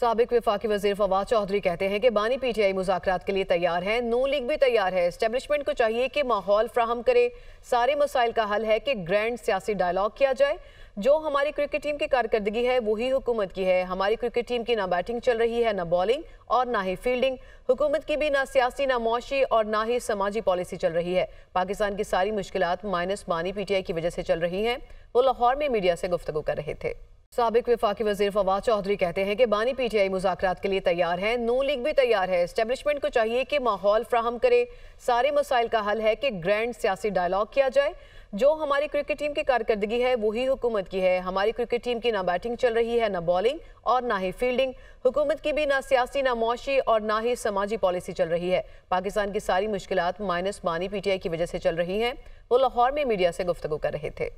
सबक विफाक वजीर फवाद चौधरी कहते हैं कि बानी पीटीआई मुजाकर के लिए तैयार है नो लीग भी तैयार है इस्टेबलिशमेंट को चाहिए कि माहौल फ्राहम करे सारे मसाइल का हल है कि ग्रैंड सियासी डायलॉग किया जाए जो हमारी क्रिकेट टीम की कारकर्दगी है वही हुकूमत की है हमारी क्रिकेट टीम की ना बैटिंग चल रही है ना बॉलिंग और ना ही फील्डिंग हुकूमत की भी ना सियासी ना मुशी और ना ही समाजी पॉलिसी चल रही है पाकिस्तान की सारी मुश्किल माइनस बानी पीटीआई की वजह से चल रही हैं वो लाहौर में मीडिया से गुफ्तु कर रहे थे सबक विफाक वजीर फवाद चौधरी कहते हैं कि बानी पीटीआई मुजाकर के लिए तैयार है नो लीग भी तैयार है इस्टेबलिशमेंट को चाहिए कि माहौल फ्राहम करे सारे मसाइल का हल है कि ग्रैंड सियासी डायलॉग किया जाए जो हमारी क्रिकेट टीम की कारकर्दगी है वही हुकूमत की है हमारी क्रिकेट टीम की ना बैटिंग चल रही है ना बॉलिंग और ना ही फील्डिंग हुकूमत की भी ना सियासी ना मुशी और ना ही समाजी पॉलिसी चल रही है पाकिस्तान की सारी मुश्किल माइनस बानी पीटीआई की वजह से चल रही हैं वो लाहौर में मीडिया से गुफ्तु कर रहे थे